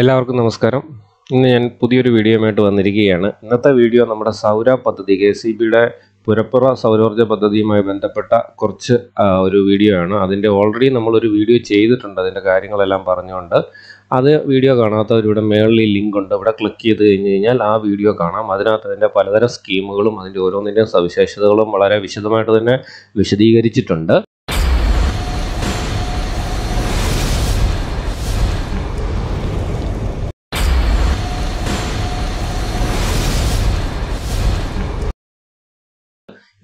എല്ലാവർക്കും നമസ്കാരം ഇന്ന് ഞാൻ പുതിയൊരു വീഡിയോയുമായിട്ട് വന്നിരിക്കുകയാണ് ഇന്നത്തെ വീഡിയോ നമ്മുടെ സൗര പദ്ധതി കെ സി ബിയുടെ പുരപ്പുറ സൗരോർജ്ജ പദ്ധതിയുമായി ബന്ധപ്പെട്ട കുറച്ച് ഒരു വീഡിയോ ആണ് അതിൻ്റെ ഓൾറെഡി നമ്മളൊരു വീഡിയോ ചെയ്തിട്ടുണ്ട് അതിൻ്റെ കാര്യങ്ങളെല്ലാം പറഞ്ഞുകൊണ്ട് അത് വീഡിയോ കാണാത്തവരിവിടെ മേളിൽ ലിങ്ക് ഉണ്ട് ഇവിടെ ക്ലിക്ക് ചെയ്ത് കഴിഞ്ഞ് കഴിഞ്ഞാൽ ആ വീഡിയോ കാണാം അതിനകത്ത് അതിൻ്റെ പലതരം സ്കീമുകളും അതിൻ്റെ ഓരോന്നിൻ്റെയും സവിശേഷതകളും വളരെ വിശദമായിട്ട് തന്നെ വിശദീകരിച്ചിട്ടുണ്ട്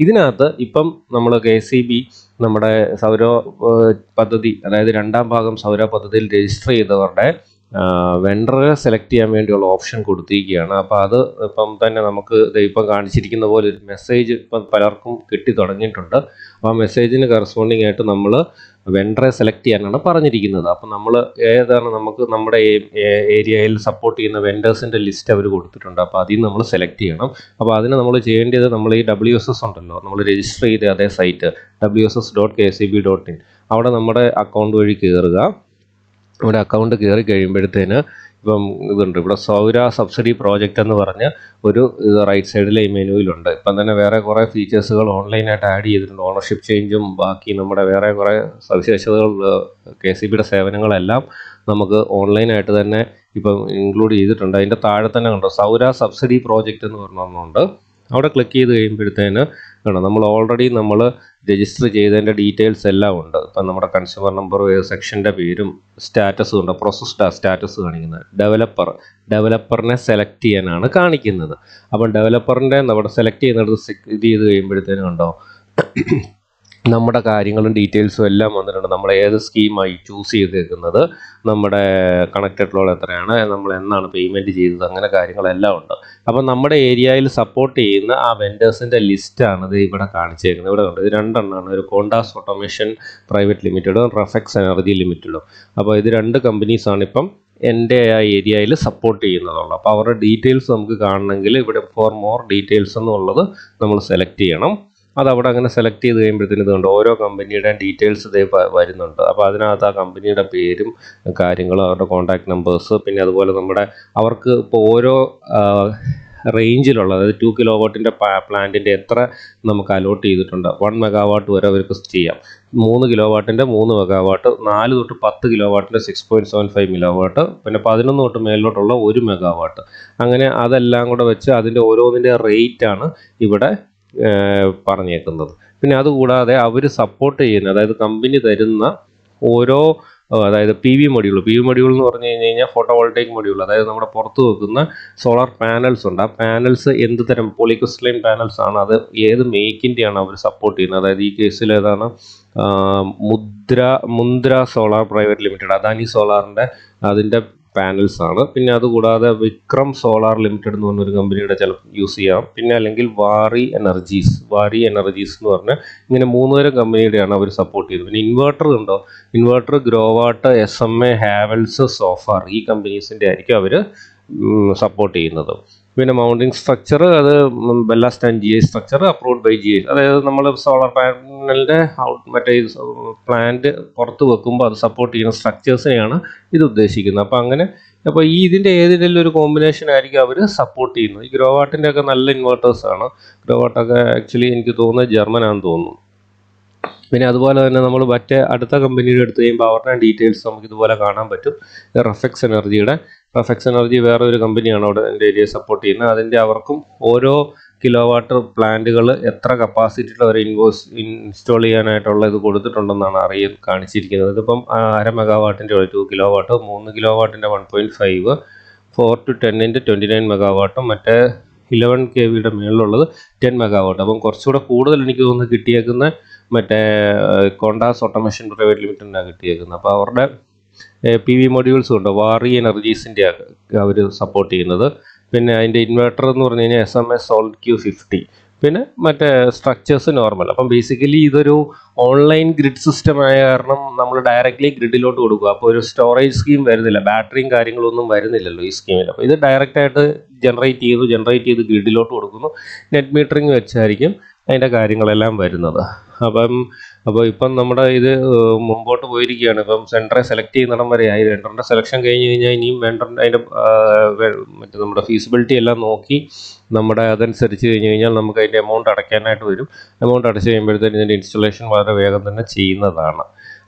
ഇതിനകത്ത് ഇപ്പം നമ്മൾ കെ സി ബി നമ്മുടെ സൗര പദ്ധതി അതായത് രണ്ടാം ഭാഗം സൗര പദ്ധതിയിൽ രജിസ്റ്റർ ചെയ്തവരുടെ വെണ്ടറെ സെലക്ട് ചെയ്യാൻ വേണ്ടിയുള്ള ഓപ്ഷൻ കൊടുത്തിരിക്കുകയാണ് അപ്പം അത് ഇപ്പം തന്നെ നമുക്ക് ഇപ്പം കാണിച്ചിരിക്കുന്ന പോലെ ഒരു മെസ്സേജ് ഇപ്പം പലർക്കും കിട്ടി തുടങ്ങിയിട്ടുണ്ട് അപ്പം ആ മെസ്സേജിന് കറസ്പോണ്ടിങ് ആയിട്ട് നമ്മൾ വെണ്ടറെ സെലക്ട് ചെയ്യാനാണ് പറഞ്ഞിരിക്കുന്നത് അപ്പോൾ നമ്മൾ ഏതാണ് നമുക്ക് നമ്മുടെ ഏരിയയിൽ സപ്പോർട്ട് ചെയ്യുന്ന വെൻഡേഴ്സിൻ്റെ ലിസ്റ്റ് അവർ കൊടുത്തിട്ടുണ്ട് അപ്പോൾ അതിൽ നമ്മൾ സെലക്ട് ചെയ്യണം അപ്പോൾ അതിന് നമ്മൾ ചെയ്യേണ്ടത് നമ്മൾ ഈ ഡബ്ല്യു എസ് എസ് ഉണ്ടല്ലോ നമ്മൾ രജിസ്റ്റർ ചെയ്ത അതേ site W S S dot K C B dot in അവിടെ നമ്മുടെ അക്കൗണ്ട് വഴി കയറുക ഇവിടെ അക്കൗണ്ട് കയറി കഴിയുമ്പോഴത്തേന് ഇപ്പം ഇതുണ്ട് ഇവിടെ സൗര സബ്സിഡി പ്രോജക്റ്റ് എന്ന് പറഞ്ഞ് ഒരു റൈറ്റ് സൈഡിലെ ഈ മെനുവിലുണ്ട് ഇപ്പം തന്നെ വേറെ കുറേ ഫീച്ചേഴ്സുകൾ ഓൺലൈനായിട്ട് ആഡ് ചെയ്തിട്ടുണ്ട് ഓണർഷിപ്പ് ചേഞ്ചും ബാക്കി നമ്മുടെ വേറെ കുറേ സവിശേഷതകൾ കെ സി ബിയുടെ സേവനങ്ങളെല്ലാം നമുക്ക് ഓൺലൈനായിട്ട് തന്നെ ഇപ്പം ഇൻക്ലൂഡ് ചെയ്തിട്ടുണ്ട് അതിൻ്റെ താഴെ തന്നെ കണ്ടോ സൗര സബ്സിഡി പ്രോജക്റ്റ് എന്ന് പറഞ്ഞൊന്നുണ്ട് അവിടെ ക്ലിക്ക് ചെയ്ത് കഴിയുമ്പോഴത്തേന് വേണം നമ്മൾ ഓൾറെഡി നമ്മൾ രജിസ്റ്റർ ചെയ്തതിൻ്റെ ഡീറ്റെയിൽസ് എല്ലാം ഉണ്ട് ഇപ്പം നമ്മുടെ കൺസ്യൂമർ നമ്പർ സെക്ഷൻ്റെ പേരും സ്റ്റാറ്റസും ഉണ്ട് പ്രോസസ്ഡ് സ്റ്റാറ്റസ് കാണിക്കുന്നത് ഡെവലപ്പർ ഡെവലപ്പറിനെ സെലക്ട് ചെയ്യാനാണ് കാണിക്കുന്നത് അപ്പം ഡെവലപ്പറിൻ്റെ നമ്മുടെ സെലക്ട് ചെയ്യുന്നിടത്ത് ഇത് ചെയ്ത് കഴിയുമ്പോഴത്തേനും ഉണ്ടോ നമ്മുടെ കാര്യങ്ങളും ഡീറ്റെയിൽസും എല്ലാം വന്നിട്ടുണ്ട് നമ്മൾ ഏത് സ്കീമായി ചൂസ് ചെയ്തേക്കുന്നത് നമ്മുടെ കണക്റ്റഡ് ലോൺ എത്രയാണ് നമ്മൾ എന്നാണ് പേയ്മെൻറ്റ് ചെയ്തത് അങ്ങനെ കാര്യങ്ങളെല്ലാം ഉണ്ട് അപ്പം നമ്മുടെ ഏരിയയിൽ സപ്പോർട്ട് ചെയ്യുന്ന ആ വെൻഡേഴ്സിൻ്റെ ലിസ്റ്റാണ് ഇത് ഇവിടെ കാണിച്ചേക്കുന്നത് ഇവിടെ ഉണ്ട് ഇത് രണ്ടെണ്ണമാണ് ഒരു കോണ്ടാസ് ഓട്ടോമേഷൻ പ്രൈവറ്റ് ലിമിറ്റഡും റഫെക്സ് എനർജി ലിമിറ്റഡും അപ്പോൾ ഇത് രണ്ട് കമ്പനീസാണ് ഇപ്പം എൻ്റെ ആ ഏരിയയിൽ സപ്പോർട്ട് ചെയ്യുന്നതുള്ളു അപ്പോൾ അവരുടെ ഡീറ്റെയിൽസ് നമുക്ക് കാണണമെങ്കിൽ ഇവിടെ ഫോർ മോർ ഡീറ്റെയിൽസ് എന്നുള്ളത് നമ്മൾ സെലക്ട് ചെയ്യണം അത് അവിടെ അങ്ങനെ സെലക്ട് ചെയ്ത് കഴിയുമ്പോഴത്തേനും ഇതുണ്ട് ഓരോ കമ്പനിയുടെ ഡീറ്റെയിൽസ് ഇതേ വരുന്നുണ്ട് അപ്പോൾ അതിനകത്ത് ആ കമ്പനിയുടെ പേരും കാര്യങ്ങളും അവരുടെ കോൺടാക്ട് നമ്പേഴ്സ് പിന്നെ അതുപോലെ നമ്മുടെ അവർക്ക് ഇപ്പോൾ ഓരോ റേഞ്ചിലുള്ള അതായത് ടു കിലോ വാട്ടിൻ്റെ പ്ലാന്റിൻ്റെ എത്ര നമുക്ക് അലോട്ട് ചെയ്തിട്ടുണ്ട് വൺ മെഗാവാട്ട് വരെ അവർക്ക് ചെയ്യാം മൂന്ന് കിലോ വാട്ടിൻ്റെ മൂന്ന് മെഗാവാട്ട് നാല് തൊട്ട് പത്ത് കിലോ വാട്ടിൻ്റെ six point seven five kilowatt പിന്നെ പതിനൊന്ന് തൊട്ട് മേലോട്ടുള്ള ഒരു മെഗാവാട്ട് അങ്ങനെ അതെല്ലാം കൂടെ വെച്ച് അതിൻ്റെ ഓരോന്നിൻ്റെ റേറ്റാണ് ഇവിടെ പറഞ്ഞേക്കുന്നത് പിന്നെ അതുകൂടാതെ അവർ സപ്പോർട്ട് ചെയ്യുന്ന അതായത് കമ്പനി തരുന്ന ഓരോ അതായത് P V module P V module എന്ന് പറഞ്ഞു കഴിഞ്ഞ് കഴിഞ്ഞാൽ ഫോട്ടോ വോൾട്ടേക്ക് മൊഡ്യൂൾ അതായത് നമ്മുടെ പുറത്ത് വെക്കുന്ന സോളാർ പാനൽസ് ഉണ്ട് ആ പാനൽസ് എന്ത് തരം പോളിക്രിസ്റ്റലൈൻ പാനൽസ് ആണ് അത് ഏത് മേക്കിൻ്റെയാണ് അവർ സപ്പോർട്ട് ചെയ്യുന്നത് അതായത് ഈ കേസിൽ ഏതാണ് Mudra Mundra solar private limited Adani സോളാറിൻ്റെ അതിൻ്റെ പാനൽസ് ആണ് പിന്നെ അതുകൂടാതെ വിക്രം സോളാർ ലിമിറ്റഡ് എന്ന് പറഞ്ഞൊരു കമ്പനിയുടെ ചില യൂസ് ചെയ്യാം പിന്നെ അല്ലെങ്കിൽ വാറി എനർജീസ് വാറി എനർജീസ് എന്ന് പറഞ്ഞാൽ ഇങ്ങനെ മൂന്ന് തരം കമ്പനിയുടെയാണ് അവർ സപ്പോർട്ട് ചെയ്തത് പിന്നെ ഇൻവേർട്ടർ ഉണ്ടോ inverter Growatt S M A Havells Sofar ഈ കമ്പനീസിൻ്റെ ആയിരിക്കും അവർ സപ്പോർട്ട് ചെയ്യുന്നത് പിന്നെ മൗണ്ടിങ് സ്ട്രക്ചർ അത് ballast G I structure approved by G I അതായത് നമ്മൾ സോളാർ പാനലിൻ്റെ ഔട്ട് മറ്റേ പ്ലാന്റ് പുറത്ത് വെക്കുമ്പോൾ അത് സപ്പോർട്ട് ചെയ്യുന്ന സ്ട്രക്ചേഴ്സിനെയാണ് ഇത് ഉദ്ദേശിക്കുന്നത് അപ്പോൾ അങ്ങനെ അപ്പോൾ ഈ ഇതിൻ്റെ ഏതെങ്കിലും ഒരു കോമ്പിനേഷൻ ആയിരിക്കും അവർ സപ്പോർട്ട് ചെയ്യുന്നത് ഈ ഗ്രോവാട്ടിൻ്റെ ഒക്കെ നല്ല ഇൻവേർട്ടേഴ്സാണ് ഗ്രോവാട്ടൊക്കെ ആക്ച്വലി എനിക്ക് തോന്നുന്നത് ജർമ്മനാണെന്ന് തോന്നുന്നു പിന്നെ അതുപോലെ തന്നെ നമ്മൾ മറ്റേ അടുത്ത കമ്പനിയുടെ എടുത്ത് കഴിയുമ്പോൾ അവരുടെ ഡീറ്റെയിൽസ് നമുക്ക് ഇതുപോലെ കാണാൻ പറ്റും റഫെക്സ് എനർജിയുടെ റഫെക്സ് എനർജി വേറെ ഒരു കമ്പനിയാണ് അവിടെ എൻ്റെ ഏരിയ സപ്പോർട്ട് ചെയ്യുന്നത് അതിൻ്റെ അവർക്കും ഓരോ കിലോ വാട്ടർ പ്ലാന്റുകൾ എത്ര കപ്പാസിറ്റിയിൽ അവർ ഇൻവോസ് ഇൻസ്റ്റാൾ ചെയ്യാനായിട്ടുള്ള ഇത് കൊടുത്തിട്ടുണ്ടെന്നാണ് അറിയ കാണിച്ചിരിക്കുന്നത് ഇതിപ്പം അര മെഗാവാട്ടിൻ്റെ ടു കിലോ വാട്ട് മൂന്ന് കിലോ വാട്ടിൻ്റെ one point five four two ടെന്നിൻ്റെ ട്വൻറ്റി നയൻ മെഗാവാട്ടും മറ്റേ ഇലവൻ കെ വിയുടെ മേളിലുള്ളത് ടെൻ മെഗാവാട്ട് അപ്പം കുറച്ചുകൂടെ കൂടുതൽ എനിക്ക് തോന്നുന്നു കിട്ടിയേക്കുന്ന മറ്റേ കോണ്ടാസ് ഓട്ടോമേഷൻ പ്രൈവറ്റ് ലിമിറ്റഡിനാണ് കിട്ടിയേക്കുന്നത് അപ്പോൾ അവരുടെ പി വി മൊഡ്യൂൾസ് ഉണ്ട് വാറി എനർജീസിൻ്റെ അവർ സപ്പോർട്ട് ചെയ്യുന്നത് പിന്നെ അതിൻ്റെ ഇൻവെർട്ടർ എന്ന് പറഞ്ഞു കഴിഞ്ഞാൽ S M S sold Q fifty പിന്നെ മറ്റേ സ്ട്രക്ചേഴ്സ് നോർമൽ അപ്പം ബേസിക്കലി ഇതൊരു ഓൺലൈൻ ഗ്രിഡ് സിസ്റ്റം ആയ കാരണം നമ്മൾ ഡയറക്റ്റ്ലി ഗ്രിഡിലോട്ട് കൊടുക്കുക അപ്പോൾ ഒരു സ്റ്റോറേജ് സ്കീം വരുന്നില്ല ബാറ്ററിയും കാര്യങ്ങളൊന്നും വരുന്നില്ലല്ലോ ഈ സ്കീമിൽ അപ്പോൾ ഇത് ഡയറക്റ്റ് ആയിട്ട് ജനറേറ്റ് ചെയ്തു ജനറേറ്റ് ചെയ്ത് ഗ്രിഡിലോട്ട് കൊടുക്കുന്നു നെറ്റ് മീറ്ററിങ് വെച്ചായിരിക്കും അതിൻ്റെ കാര്യങ്ങളെല്ലാം വരുന്നത് അപ്പം അപ്പോൾ ഇപ്പം നമ്മുടെ ഇത് മുമ്പോട്ട് പോയിരിക്കുകയാണ് ഇപ്പം സെൻറ്ററെ സെലക്ട് ചെയ്യുന്നിടം വരെ ആയി വെണ്ടറിൻ്റെ സെലക്ഷൻ കഴിഞ്ഞ് കഴിഞ്ഞാൽ ഇനിയും വെണ്ടറിൻ്റെ അതിൻ്റെ മറ്റേ നമ്മുടെ ഫീസിബിലിറ്റി എല്ലാം നോക്കി നമ്മുടെ അതനുസരിച്ച് കഴിഞ്ഞ് കഴിഞ്ഞാൽ നമുക്ക് അതിൻ്റെ എമൗണ്ട് അടയ്ക്കാനായിട്ട് വരും എമൗണ്ട് അടച്ച് കഴിയുമ്പോഴത്തേക്കും ഇതിൻ്റെ ഇൻസ്റ്റലേഷൻ വളരെ വേഗം തന്നെ ചെയ്യുന്നതാണ്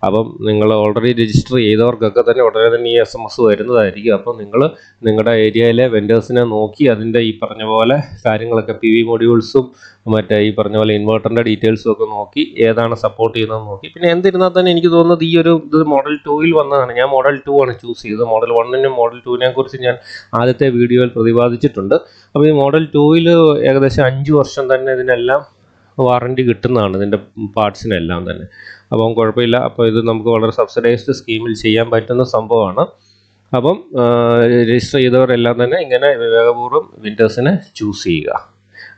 അപ്പം നിങ്ങൾ ഓൾറെഡി രജിസ്റ്റർ ചെയ്തവർക്കൊക്കെ തന്നെ ഉടനെ തന്നെ ഈ എസ് എം എസ് വരുന്നതായിരിക്കും അപ്പം നിങ്ങൾ നിങ്ങളുടെ ഏരിയയിലെ വെൻഡേഴ്സിനെ നോക്കി അതിൻ്റെ ഈ പറഞ്ഞ പോലെ കാര്യങ്ങളൊക്കെ പി വി മൊഡ്യൂൾസും മറ്റേ ഈ പറഞ്ഞ പോലെ ഇൻവേർട്ടറിൻ്റെ ഡീറ്റെയിൽസും ഒക്കെ നോക്കി ഏതാണ് സപ്പോർട്ട് ചെയ്യുന്നതെന്ന് നോക്കി പിന്നെ എന്തിരുന്നാൽ തന്നെ എനിക്ക് തോന്നുന്നത് ഈ ഒരു ഇത് മോഡൽ ടൂയിൽ വന്നതാണ് ഞാൻ മോഡൽ ടു ആണ് ചൂസ് ചെയ്തത് മോഡൽ വണ്ണിനും മോഡൽ ടുവിനെ കുറിച്ച് ഞാൻ ആദ്യത്തെ വീഡിയോയിൽ പ്രതിപാദിച്ചിട്ടുണ്ട് അപ്പോൾ ഈ മോഡൽ ടൂവിൽ ഏകദേശം അഞ്ച് വർഷം തന്നെ ഇതിനെല്ലാം വാറൻറ്റി കിട്ടുന്നതാണ് ഇതിൻ്റെ പാർട്സിനെല്ലാം തന്നെ അപ്പം കുഴപ്പമില്ല അപ്പോൾ ഇത് നമുക്ക് വളരെ സബ്സിഡൈസ്ഡ് സ്കീമിൽ ചെയ്യാൻ പറ്റുന്ന സംഭവമാണ് അപ്പം രജിസ്റ്റർ ചെയ്തവരെല്ലാം തന്നെ ഇങ്ങനെ വിവേകപൂർവ്വം വിൻഡോസിനെ ചൂസ് ചെയ്യുക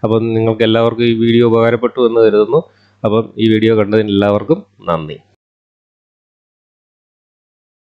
അപ്പം നിങ്ങൾക്ക് എല്ലാവർക്കും ഈ വീഡിയോ ഉപകാരപ്പെട്ടു എന്ന് കരുതുന്നു അപ്പം ഈ വീഡിയോ കണ്ടതിന് എല്ലാവർക്കും നന്ദി